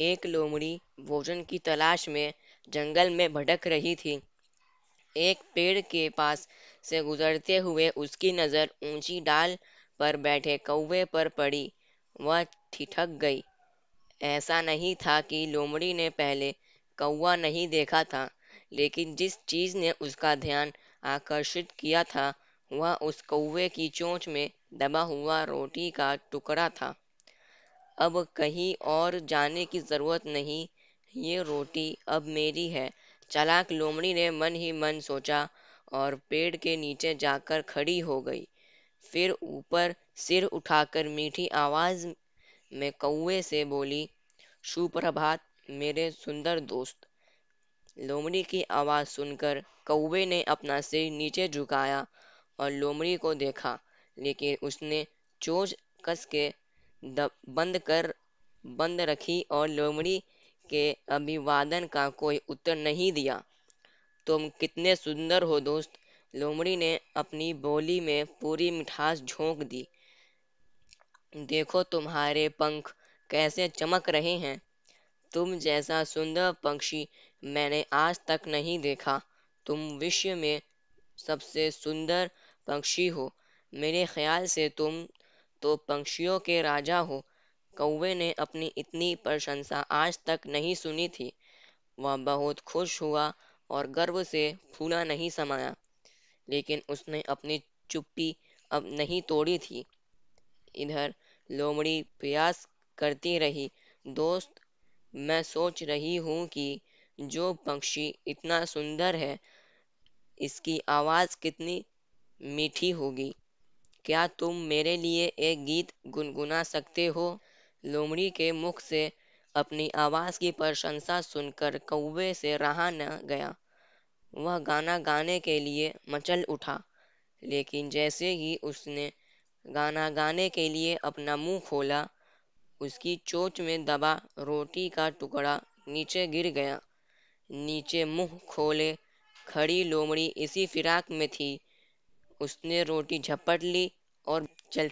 एक लोमड़ी भोजन की तलाश में जंगल में भटक रही थी एक पेड़ के पास से गुजरते हुए उसकी नज़र ऊंची डाल पर बैठे कौवे पर पड़ी वह ठिठक गई ऐसा नहीं था कि लोमड़ी ने पहले कौवा नहीं देखा था लेकिन जिस चीज़ ने उसका ध्यान आकर्षित किया था वह उस कौवे की चोंच में दबा हुआ रोटी का टुकड़ा था अब कहीं और जाने की जरूरत नहीं ये रोटी अब मेरी है चालाक लोमड़ी ने मन ही मन सोचा और पेड़ के नीचे जाकर खड़ी हो गई फिर ऊपर सिर उठाकर मीठी आवाज में कौए से बोली सुप्रभात मेरे सुंदर दोस्त लोमड़ी की आवाज सुनकर कौवे ने अपना सिर नीचे झुकाया और लोमड़ी को देखा लेकिन उसने चोच कस के बंद कर बंद रखी और लोमड़ी के अभिवादन का कोई उत्तर नहीं दिया तुम कितने सुंदर हो दोस्त लोमड़ी ने अपनी बोली में पूरी मिठास झोंक दी देखो तुम्हारे पंख कैसे चमक रहे हैं तुम जैसा सुंदर पंक्षी मैंने आज तक नहीं देखा तुम विश्व में सबसे सुंदर पक्षी हो मेरे ख्याल से तुम तो पंक्षियों के राजा हो कौवे ने अपनी इतनी प्रशंसा आज तक नहीं सुनी थी वह बहुत खुश हुआ और गर्व से फूला नहीं समाया लेकिन उसने अपनी चुप्पी अब नहीं तोड़ी थी इधर लोमड़ी प्रयास करती रही दोस्त मैं सोच रही हूँ कि जो पक्षी इतना सुंदर है इसकी आवाज़ कितनी मीठी होगी क्या तुम मेरे लिए एक गीत गुनगुना सकते हो लोमड़ी के मुख से अपनी आवाज की प्रशंसा सुनकर कौवे से रहा न गया वह गाना गाने के लिए मचल उठा लेकिन जैसे ही उसने गाना गाने के लिए अपना मुंह खोला उसकी चोच में दबा रोटी का टुकड़ा नीचे गिर गया नीचे मुंह खोले खड़ी लोमड़ी इसी फिराक में थी उसने रोटी झपट ली और चल